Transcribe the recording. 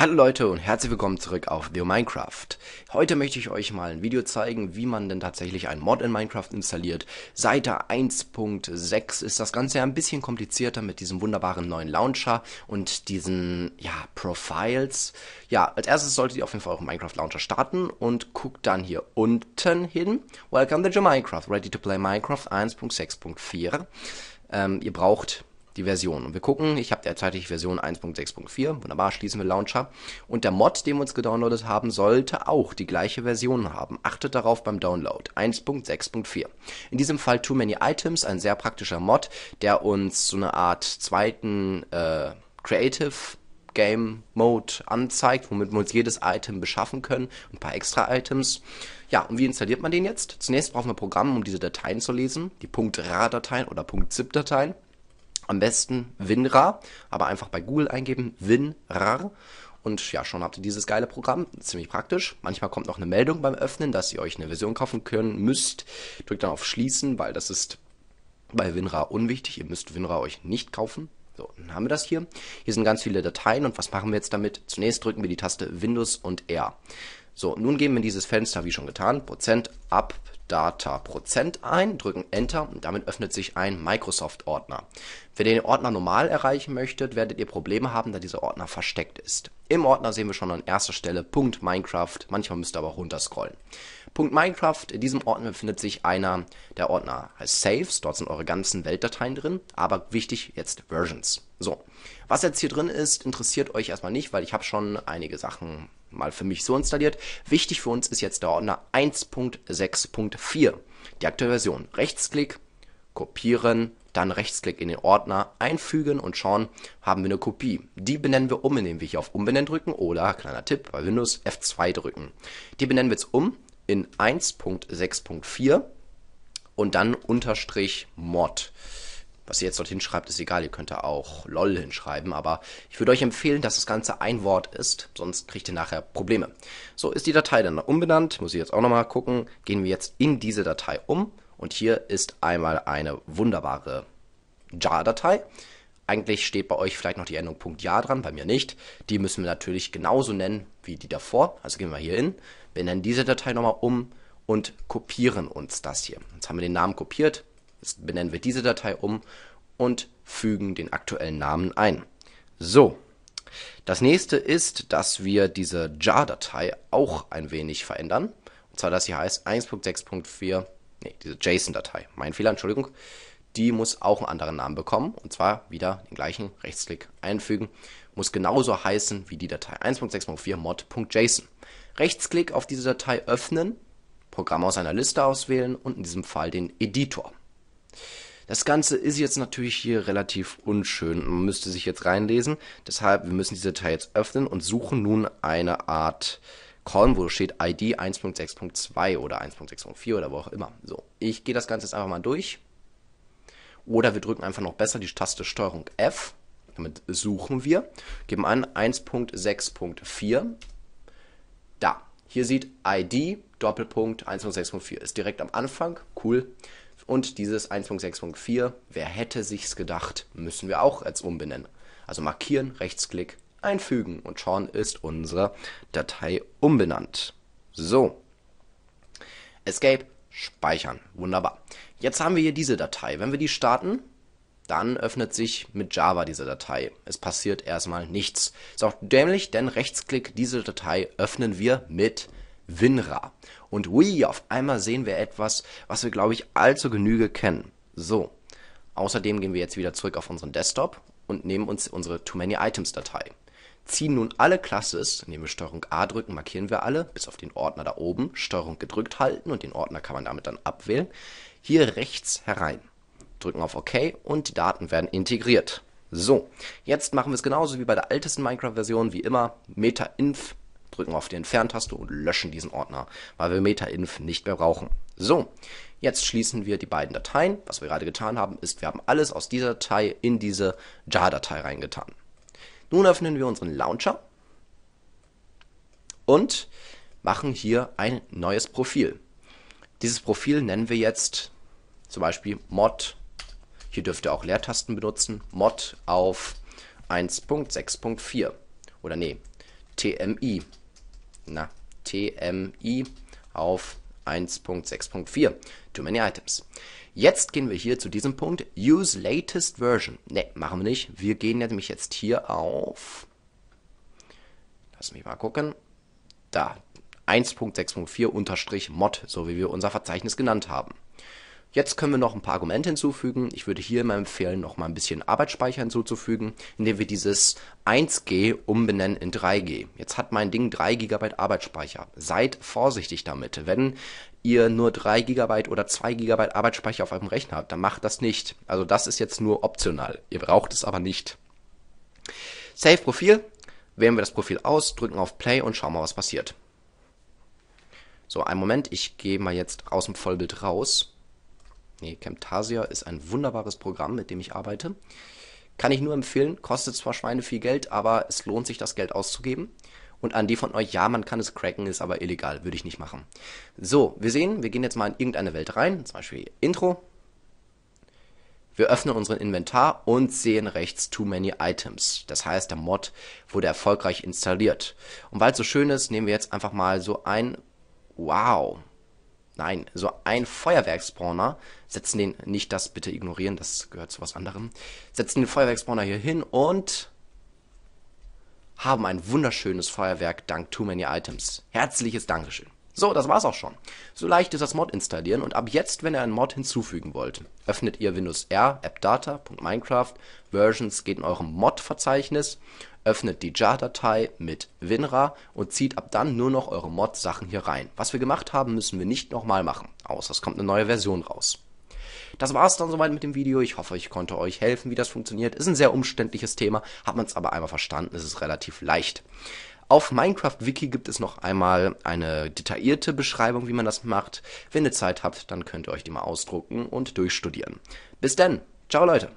Hallo Leute und herzlich willkommen zurück auf The Minecraft. Heute möchte ich euch mal ein Video zeigen, wie man denn tatsächlich einen Mod in Minecraft installiert. Seite 1.6 ist das Ganze ja ein bisschen komplizierter mit diesem wunderbaren neuen Launcher und diesen, ja, Profiles. Ja, als erstes solltet ihr auf jeden Fall euren Minecraft Launcher starten und guckt dann hier unten hin. Welcome to Minecraft, ready to play Minecraft 1.6.4. Ähm, ihr braucht die Version. Und wir gucken, ich habe derzeit die Version 1.6.4, wunderbar, schließen wir Launcher. Und der Mod, den wir uns gedownloadet haben, sollte auch die gleiche Version haben. Achtet darauf beim Download, 1.6.4. In diesem Fall Too Many Items, ein sehr praktischer Mod, der uns so eine Art zweiten äh, Creative Game Mode anzeigt, womit wir uns jedes Item beschaffen können, ein paar extra Items. Ja, und wie installiert man den jetzt? Zunächst brauchen wir Programme, um diese Dateien zu lesen, die .ra-Dateien oder .zip-Dateien. Am besten WinRAR, aber einfach bei Google eingeben, WinRAR. Und ja, schon habt ihr dieses geile Programm. Ziemlich praktisch. Manchmal kommt noch eine Meldung beim Öffnen, dass ihr euch eine Version kaufen können müsst. Drückt dann auf Schließen, weil das ist bei WinRAR unwichtig. Ihr müsst WinRAR euch nicht kaufen. So, dann haben wir das hier. Hier sind ganz viele Dateien und was machen wir jetzt damit? Zunächst drücken wir die Taste Windows und R. So, nun geben wir in dieses Fenster, wie schon getan, Prozent ab Data Prozent ein, drücken Enter und damit öffnet sich ein Microsoft-Ordner. Wenn ihr den Ordner normal erreichen möchtet, werdet ihr Probleme haben, da dieser Ordner versteckt ist. Im Ordner sehen wir schon an erster Stelle Punkt Minecraft, manchmal müsst ihr aber runterscrollen. Punkt Minecraft, in diesem Ordner befindet sich einer, der Ordner heißt Saves, dort sind eure ganzen Weltdateien drin, aber wichtig jetzt Versions. So, was jetzt hier drin ist, interessiert euch erstmal nicht, weil ich habe schon einige Sachen mal für mich so installiert. Wichtig für uns ist jetzt der Ordner 1.6.4, die aktuelle Version. Rechtsklick, kopieren, dann Rechtsklick in den Ordner einfügen und schauen, haben wir eine Kopie. Die benennen wir um, indem wir hier auf Umbenennen drücken oder, kleiner Tipp, bei Windows F2 drücken. Die benennen wir jetzt um in 1.6.4 und dann Unterstrich Mod. Was ihr jetzt dort hinschreibt, ist egal, ihr könnt da auch LOL hinschreiben, aber ich würde euch empfehlen, dass das Ganze ein Wort ist, sonst kriegt ihr nachher Probleme. So ist die Datei dann umbenannt, muss ich jetzt auch nochmal gucken. Gehen wir jetzt in diese Datei um und hier ist einmal eine wunderbare JAR-Datei. Eigentlich steht bei euch vielleicht noch die Endung .ja dran, bei mir nicht. Die müssen wir natürlich genauso nennen wie die davor. Also gehen wir hier hin, benennen diese Datei nochmal um und kopieren uns das hier. Jetzt haben wir den Namen kopiert, Jetzt benennen wir diese Datei um und fügen den aktuellen Namen ein. So, das nächste ist, dass wir diese jar-Datei auch ein wenig verändern. Und zwar, dass sie heißt 1.6.4, nee, diese JSON-Datei, mein Fehler, Entschuldigung, die muss auch einen anderen Namen bekommen. Und zwar wieder den gleichen Rechtsklick einfügen. Muss genauso heißen wie die Datei 1.6.4 mod.json. Rechtsklick auf diese Datei öffnen, Programm aus einer Liste auswählen und in diesem Fall den Editor. Das Ganze ist jetzt natürlich hier relativ unschön man müsste sich jetzt reinlesen. Deshalb, wir müssen diese Datei jetzt öffnen und suchen nun eine Art Column, wo steht ID 1.6.2 oder 1.6.4 oder wo auch immer. So, ich gehe das Ganze jetzt einfach mal durch. Oder wir drücken einfach noch besser die Taste Steuerung F. Damit suchen wir. Geben an 1.6.4. Da. Hier sieht ID Doppelpunkt 1.6.4. Ist direkt am Anfang. Cool. Und dieses 1.6.4, wer hätte sich's gedacht, müssen wir auch als umbenennen. Also markieren, Rechtsklick, einfügen und schon ist unsere Datei umbenannt. So. Escape, speichern. Wunderbar. Jetzt haben wir hier diese Datei. Wenn wir die starten, dann öffnet sich mit Java diese Datei. Es passiert erstmal nichts. Ist auch dämlich, denn Rechtsklick diese Datei öffnen wir mit Java. WinRAR. Und hui, auf einmal sehen wir etwas, was wir, glaube ich, allzu Genüge kennen. So, außerdem gehen wir jetzt wieder zurück auf unseren Desktop und nehmen uns unsere Too Many Items datei Ziehen nun alle Classes, indem wir STRG A drücken, markieren wir alle, bis auf den Ordner da oben, STRG gedrückt halten und den Ordner kann man damit dann abwählen, hier rechts herein. Drücken auf OK und die Daten werden integriert. So, jetzt machen wir es genauso wie bei der ältesten Minecraft-Version, wie immer, meta-inf drücken auf die Entferntaste und löschen diesen Ordner, weil wir metainf nicht mehr brauchen. So, jetzt schließen wir die beiden Dateien. Was wir gerade getan haben, ist, wir haben alles aus dieser Datei in diese JAR-Datei reingetan. Nun öffnen wir unseren Launcher und machen hier ein neues Profil. Dieses Profil nennen wir jetzt zum Beispiel mod, hier dürft ihr auch Leertasten benutzen, mod auf 1.6.4 oder nee, TMI na, TMI auf 1.6.4. Too many items. Jetzt gehen wir hier zu diesem Punkt. Use latest version. Ne, machen wir nicht. Wir gehen nämlich jetzt hier auf. Lass mich mal gucken. Da. 1.6.4 Mod, so wie wir unser Verzeichnis genannt haben. Jetzt können wir noch ein paar Argumente hinzufügen. Ich würde hier mal empfehlen, noch mal ein bisschen Arbeitsspeicher hinzuzufügen, indem wir dieses 1G umbenennen in 3G. Jetzt hat mein Ding 3 GB Arbeitsspeicher. Seid vorsichtig damit. Wenn ihr nur 3 GB oder 2 GB Arbeitsspeicher auf eurem Rechner habt, dann macht das nicht. Also das ist jetzt nur optional. Ihr braucht es aber nicht. Save Profil. Wählen wir das Profil aus, drücken auf Play und schauen mal, was passiert. So, einen Moment, ich gehe mal jetzt aus dem Vollbild raus nee, Camtasia ist ein wunderbares Programm, mit dem ich arbeite. Kann ich nur empfehlen, kostet zwar Schweine viel Geld, aber es lohnt sich, das Geld auszugeben. Und an die von euch, ja, man kann es cracken, ist aber illegal, würde ich nicht machen. So, wir sehen, wir gehen jetzt mal in irgendeine Welt rein, zum Beispiel Intro. Wir öffnen unseren Inventar und sehen rechts Too Many Items. Das heißt, der Mod wurde erfolgreich installiert. Und weil es so schön ist, nehmen wir jetzt einfach mal so ein Wow, Nein, so ein Feuerwerkspawner, setzen den, nicht das bitte ignorieren, das gehört zu was anderem, setzen den Feuerwerkspawner hier hin und haben ein wunderschönes Feuerwerk dank Too Many Items. Herzliches Dankeschön. So, das war's auch schon. So leicht ist das Mod installieren und ab jetzt, wenn ihr einen Mod hinzufügen wollt, öffnet ihr Windows R, appdata.minecraft, Versions, geht in eurem Mod-Verzeichnis, öffnet die Jar-Datei mit WinRAR und zieht ab dann nur noch eure Mod-Sachen hier rein. Was wir gemacht haben, müssen wir nicht nochmal machen, außer es kommt eine neue Version raus. Das war's dann soweit mit dem Video. Ich hoffe, ich konnte euch helfen, wie das funktioniert. Ist ein sehr umständliches Thema, hat man es aber einmal verstanden, ist es relativ leicht. Auf Minecraft-Wiki gibt es noch einmal eine detaillierte Beschreibung, wie man das macht. Wenn ihr Zeit habt, dann könnt ihr euch die mal ausdrucken und durchstudieren. Bis dann. Ciao, Leute.